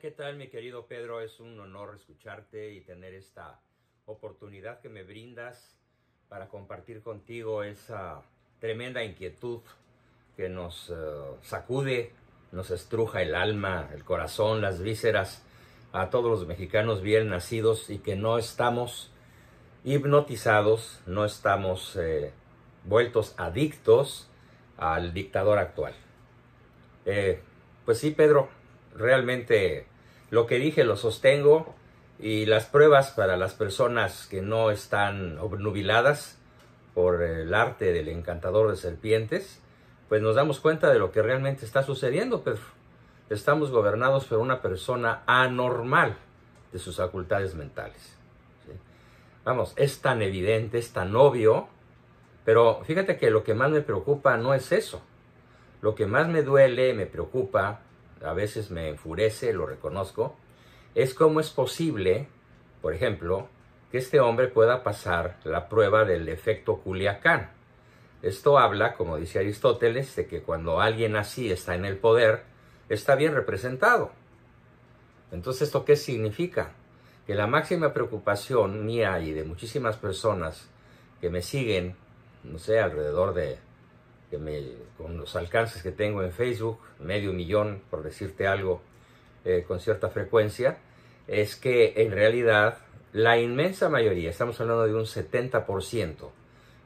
qué tal, mi querido Pedro? Es un honor escucharte y tener esta oportunidad que me brindas para compartir contigo esa tremenda inquietud que nos eh, sacude, nos estruja el alma, el corazón, las vísceras a todos los mexicanos bien nacidos y que no estamos hipnotizados, no estamos eh, vueltos adictos al dictador actual. Eh, pues sí, Pedro, realmente lo que dije lo sostengo y las pruebas para las personas que no están obnubiladas por el arte del encantador de serpientes, pues nos damos cuenta de lo que realmente está sucediendo, pero Estamos gobernados por una persona anormal de sus facultades mentales. Vamos, es tan evidente, es tan obvio, pero fíjate que lo que más me preocupa no es eso. Lo que más me duele, me preocupa, a veces me enfurece, lo reconozco, es cómo es posible, por ejemplo, que este hombre pueda pasar la prueba del efecto Culiacán. Esto habla, como dice Aristóteles, de que cuando alguien así está en el poder, está bien representado. Entonces, ¿esto qué significa? Que la máxima preocupación mía y de muchísimas personas que me siguen, no sé, alrededor de con los alcances que tengo en Facebook, medio millón, por decirte algo, eh, con cierta frecuencia, es que en realidad la inmensa mayoría, estamos hablando de un 70%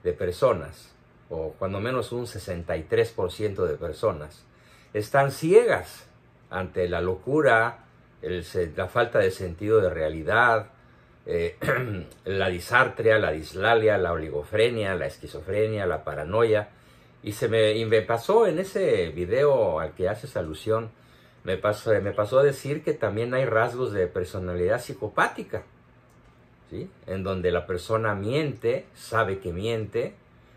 de personas, o cuando menos un 63% de personas, están ciegas ante la locura, la falta de sentido de realidad, eh, la disartria, la dislalia, la oligofrenia, la esquizofrenia, la paranoia, y, se me, pasó en ese video al que haces alusión, me pasó, me pasó a decir que también hay rasgos de personalidad psicopática, ¿sí? en donde la persona miente, sabe que miente,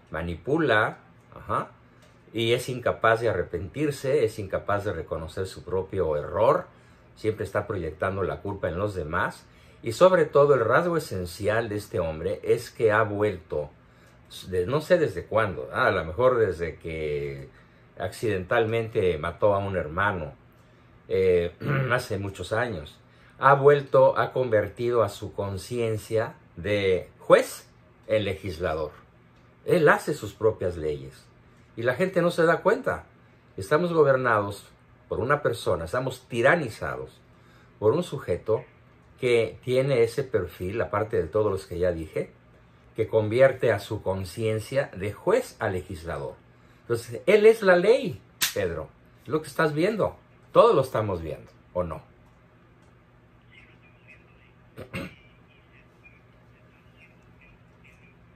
manipula, ajá, y es incapaz de arrepentirse, es incapaz de reconocer su propio error, siempre está proyectando la culpa en los demás. Y sobre todo el rasgo esencial de este hombre es que ha vuelto no sé desde cuándo, a lo mejor desde que accidentalmente mató a un hermano eh, hace muchos años, ha vuelto, ha convertido a su conciencia de juez en legislador. Él hace sus propias leyes y la gente no se da cuenta. Estamos gobernados por una persona, estamos tiranizados por un sujeto que tiene ese perfil, aparte de todos los que ya dije, que convierte a su conciencia de juez a legislador. Entonces, Él es la ley, Pedro. Es lo que estás viendo. Todos lo estamos viendo, ¿o no?